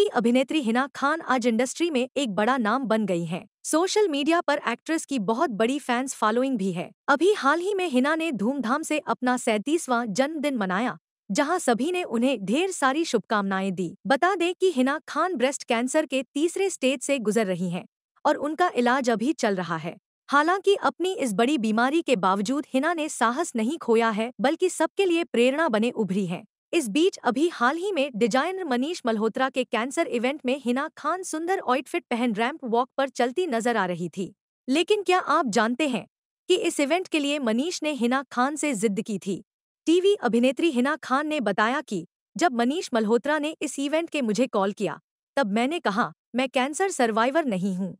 TV अभिनेत्री हिना खान आज industry में एक बड़ा नाम बन गई हैं। सोशल मीडिया पर एक्ट्रेस की बहुत बड़ी फैंस फॉलोइंग भी है अभी हाल ही में हिना ने धूमधाम से अपना सैतीसवां जन्मदिन मनाया जहां सभी ने उन्हें ढेर सारी शुभकामनाएं दी बता दें कि हिना खान ब्रेस्ट कैंसर के तीसरे स्टेज से गुजर रही हैं और उनका इलाज अभी चल रहा है हालांकि अपनी इस बड़ी बीमारी के बावजूद हिना ने साहस नहीं खोया है बल्कि सबके लिए प्रेरणा बने उभरी हैं इस बीच अभी हाल ही में डिजाइनर मनीष मल्होत्रा के कैंसर इवेंट में हिना खान सुंदर ऑइटफिट पहन रैंप वॉक पर चलती नजर आ रही थी लेकिन क्या आप जानते हैं कि इस इवेंट के लिए मनीष ने हिना खान से जिद की थी टीवी अभिनेत्री हिना खान ने बताया कि जब मनीष मल्होत्रा ने इस इवेंट के मुझे कॉल किया तब मैंने कहा मैं कैंसर सर्वाइवर नहीं हूँ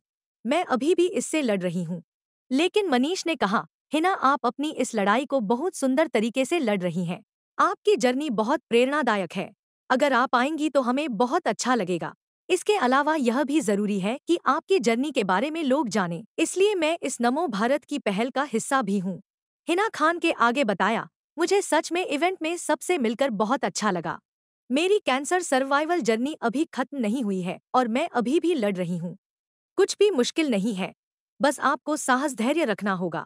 मैं अभी भी इससे लड़ रही हूँ लेकिन मनीष ने कहा हिना आप अपनी इस लड़ाई को बहुत सुंदर तरीके से लड़ रही हैं आपकी जर्नी बहुत प्रेरणादायक है अगर आप आएंगी तो हमें बहुत अच्छा लगेगा इसके अलावा यह भी जरूरी है कि आपकी जर्नी के बारे में लोग जाने इसलिए मैं इस नमो भारत की पहल का हिस्सा भी हूँ हिना खान के आगे बताया मुझे सच में इवेंट में सबसे मिलकर बहुत अच्छा लगा मेरी कैंसर सर्वाइवल जर्नी अभी खत्म नहीं हुई है और मैं अभी भी लड़ रही हूँ कुछ भी मुश्किल नहीं है बस आपको साहस धैर्य रखना होगा